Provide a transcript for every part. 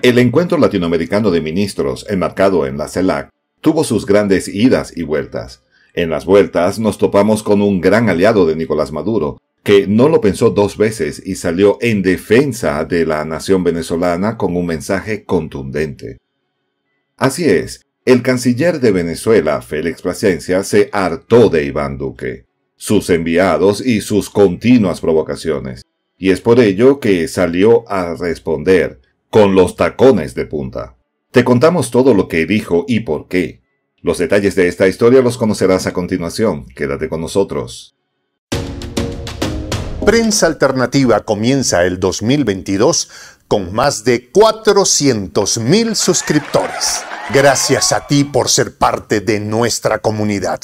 El encuentro latinoamericano de ministros, enmarcado en la CELAC, tuvo sus grandes idas y vueltas. En las vueltas nos topamos con un gran aliado de Nicolás Maduro, que no lo pensó dos veces y salió en defensa de la nación venezolana con un mensaje contundente. Así es, el canciller de Venezuela, Félix Plasencia, se hartó de Iván Duque, sus enviados y sus continuas provocaciones, y es por ello que salió a responder con los tacones de punta. Te contamos todo lo que dijo y por qué. Los detalles de esta historia los conocerás a continuación. Quédate con nosotros. Prensa Alternativa comienza el 2022 con más de 400.000 suscriptores. Gracias a ti por ser parte de nuestra comunidad.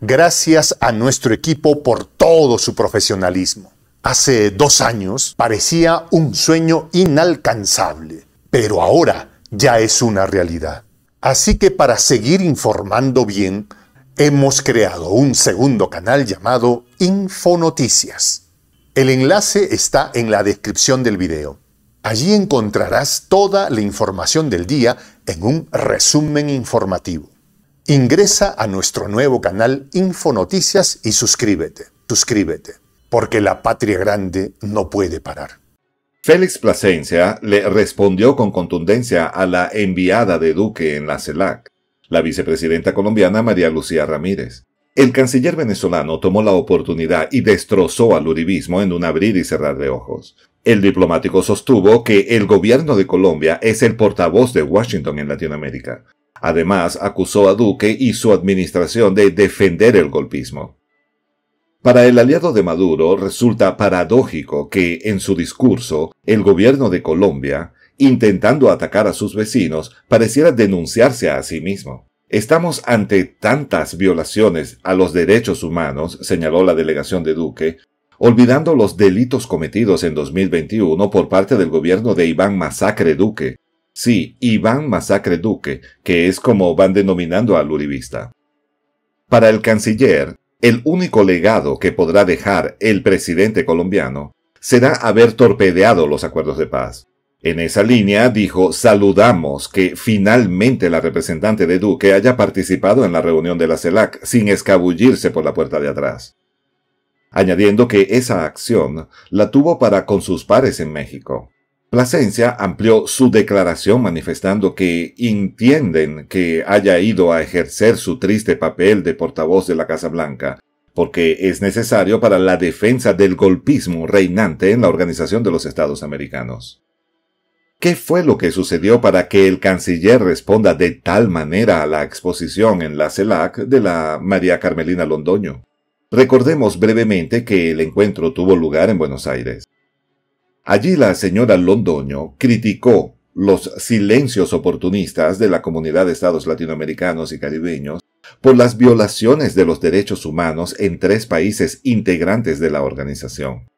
Gracias a nuestro equipo por todo su profesionalismo hace dos años parecía un sueño inalcanzable, pero ahora ya es una realidad. Así que para seguir informando bien, hemos creado un segundo canal llamado Infonoticias. El enlace está en la descripción del video. Allí encontrarás toda la información del día en un resumen informativo. Ingresa a nuestro nuevo canal Infonoticias y suscríbete. Suscríbete porque la patria grande no puede parar. Félix Plasencia le respondió con contundencia a la enviada de Duque en la CELAC, la vicepresidenta colombiana María Lucía Ramírez. El canciller venezolano tomó la oportunidad y destrozó al uribismo en un abrir y cerrar de ojos. El diplomático sostuvo que el gobierno de Colombia es el portavoz de Washington en Latinoamérica. Además, acusó a Duque y su administración de defender el golpismo. Para el aliado de Maduro resulta paradójico que, en su discurso, el gobierno de Colombia, intentando atacar a sus vecinos, pareciera denunciarse a sí mismo. Estamos ante tantas violaciones a los derechos humanos, señaló la delegación de Duque, olvidando los delitos cometidos en 2021 por parte del gobierno de Iván Masacre Duque. Sí, Iván Masacre Duque, que es como van denominando al uribista. Para el canciller, el único legado que podrá dejar el presidente colombiano será haber torpedeado los acuerdos de paz. En esa línea dijo, saludamos que finalmente la representante de Duque haya participado en la reunión de la CELAC sin escabullirse por la puerta de atrás. Añadiendo que esa acción la tuvo para con sus pares en México. Plasencia amplió su declaración manifestando que entienden que haya ido a ejercer su triste papel de portavoz de la Casa Blanca, porque es necesario para la defensa del golpismo reinante en la Organización de los Estados Americanos. ¿Qué fue lo que sucedió para que el canciller responda de tal manera a la exposición en la CELAC de la María Carmelina Londoño? Recordemos brevemente que el encuentro tuvo lugar en Buenos Aires. Allí la señora Londoño criticó los silencios oportunistas de la comunidad de estados latinoamericanos y caribeños por las violaciones de los derechos humanos en tres países integrantes de la organización.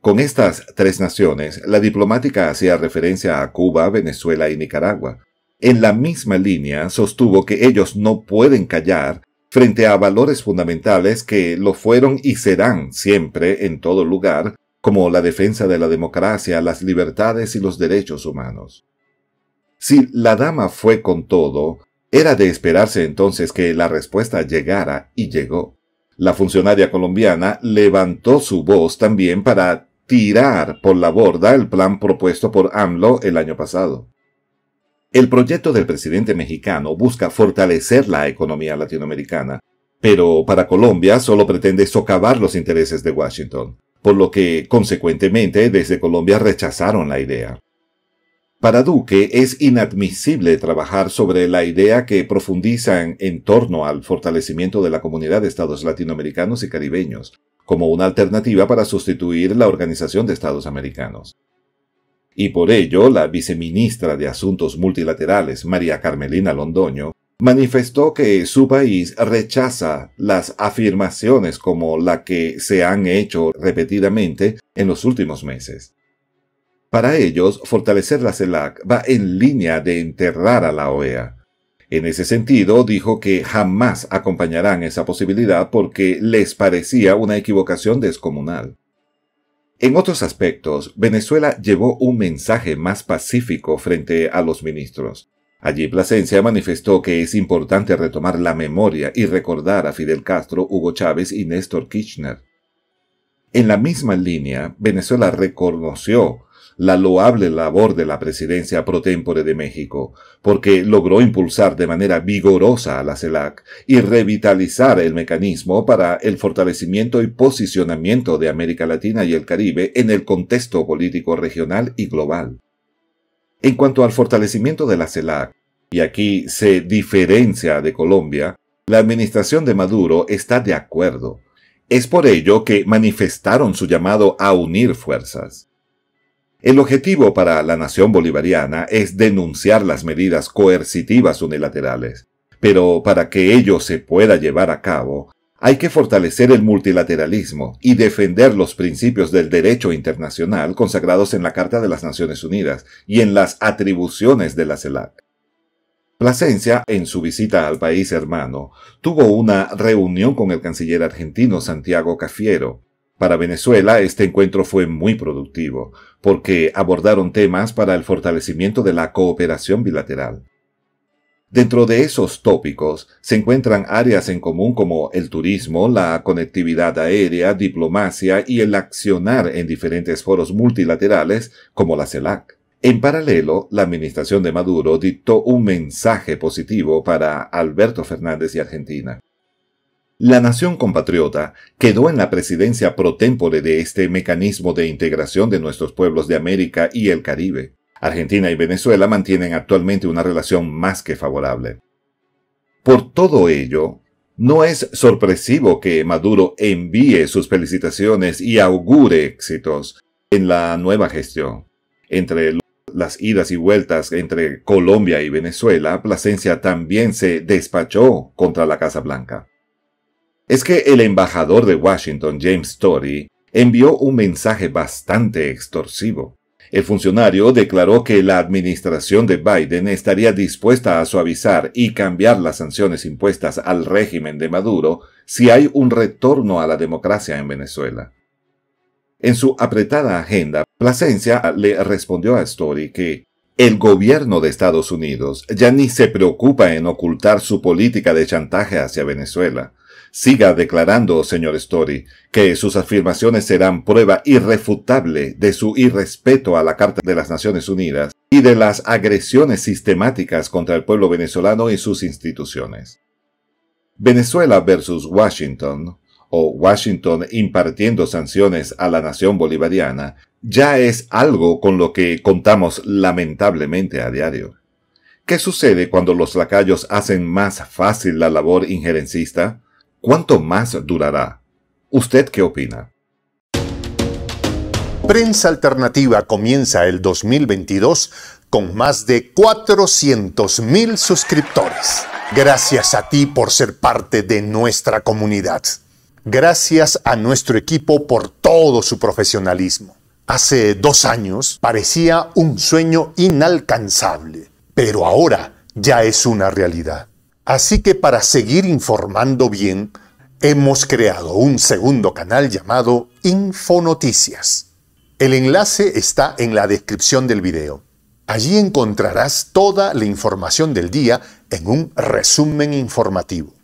Con estas tres naciones, la diplomática hacía referencia a Cuba, Venezuela y Nicaragua. En la misma línea sostuvo que ellos no pueden callar frente a valores fundamentales que lo fueron y serán siempre en todo lugar como la defensa de la democracia, las libertades y los derechos humanos. Si la dama fue con todo, era de esperarse entonces que la respuesta llegara y llegó. La funcionaria colombiana levantó su voz también para tirar por la borda el plan propuesto por AMLO el año pasado. El proyecto del presidente mexicano busca fortalecer la economía latinoamericana, pero para Colombia solo pretende socavar los intereses de Washington por lo que, consecuentemente, desde Colombia rechazaron la idea. Para Duque es inadmisible trabajar sobre la idea que profundizan en torno al fortalecimiento de la comunidad de estados latinoamericanos y caribeños, como una alternativa para sustituir la Organización de Estados Americanos. Y por ello, la viceministra de Asuntos Multilaterales, María Carmelina Londoño, manifestó que su país rechaza las afirmaciones como la que se han hecho repetidamente en los últimos meses. Para ellos, fortalecer la CELAC va en línea de enterrar a la OEA. En ese sentido, dijo que jamás acompañarán esa posibilidad porque les parecía una equivocación descomunal. En otros aspectos, Venezuela llevó un mensaje más pacífico frente a los ministros. Allí Plasencia manifestó que es importante retomar la memoria y recordar a Fidel Castro, Hugo Chávez y Néstor Kirchner. En la misma línea, Venezuela reconoció la loable labor de la presidencia pro tempore de México, porque logró impulsar de manera vigorosa a la CELAC y revitalizar el mecanismo para el fortalecimiento y posicionamiento de América Latina y el Caribe en el contexto político regional y global. En cuanto al fortalecimiento de la CELAC, y aquí se diferencia de Colombia, la administración de Maduro está de acuerdo. Es por ello que manifestaron su llamado a unir fuerzas. El objetivo para la nación bolivariana es denunciar las medidas coercitivas unilaterales, pero para que ello se pueda llevar a cabo, hay que fortalecer el multilateralismo y defender los principios del derecho internacional consagrados en la Carta de las Naciones Unidas y en las atribuciones de la CELAC. Plasencia, en su visita al país hermano, tuvo una reunión con el canciller argentino Santiago Cafiero. Para Venezuela este encuentro fue muy productivo, porque abordaron temas para el fortalecimiento de la cooperación bilateral, Dentro de esos tópicos se encuentran áreas en común como el turismo, la conectividad aérea, diplomacia y el accionar en diferentes foros multilaterales como la CELAC. En paralelo, la administración de Maduro dictó un mensaje positivo para Alberto Fernández y Argentina. La nación compatriota quedó en la presidencia pro de este mecanismo de integración de nuestros pueblos de América y el Caribe. Argentina y Venezuela mantienen actualmente una relación más que favorable. Por todo ello, no es sorpresivo que Maduro envíe sus felicitaciones y augure éxitos en la nueva gestión. Entre las idas y vueltas entre Colombia y Venezuela, Plasencia también se despachó contra la Casa Blanca. Es que el embajador de Washington, James Story, envió un mensaje bastante extorsivo. El funcionario declaró que la administración de Biden estaría dispuesta a suavizar y cambiar las sanciones impuestas al régimen de Maduro si hay un retorno a la democracia en Venezuela. En su apretada agenda, Plasencia le respondió a Story que el gobierno de Estados Unidos ya ni se preocupa en ocultar su política de chantaje hacia Venezuela, Siga declarando, señor Story, que sus afirmaciones serán prueba irrefutable de su irrespeto a la Carta de las Naciones Unidas y de las agresiones sistemáticas contra el pueblo venezolano y sus instituciones. Venezuela versus Washington, o Washington impartiendo sanciones a la nación bolivariana, ya es algo con lo que contamos lamentablemente a diario. ¿Qué sucede cuando los lacayos hacen más fácil la labor injerencista? ¿Cuánto más durará? ¿Usted qué opina? Prensa Alternativa comienza el 2022 con más de 400.000 suscriptores. Gracias a ti por ser parte de nuestra comunidad. Gracias a nuestro equipo por todo su profesionalismo. Hace dos años parecía un sueño inalcanzable, pero ahora ya es una realidad. Así que para seguir informando bien, hemos creado un segundo canal llamado Infonoticias. El enlace está en la descripción del video. Allí encontrarás toda la información del día en un resumen informativo.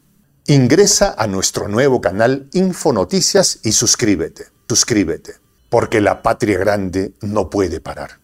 Ingresa a nuestro nuevo canal Infonoticias y suscríbete, suscríbete, porque la patria grande no puede parar.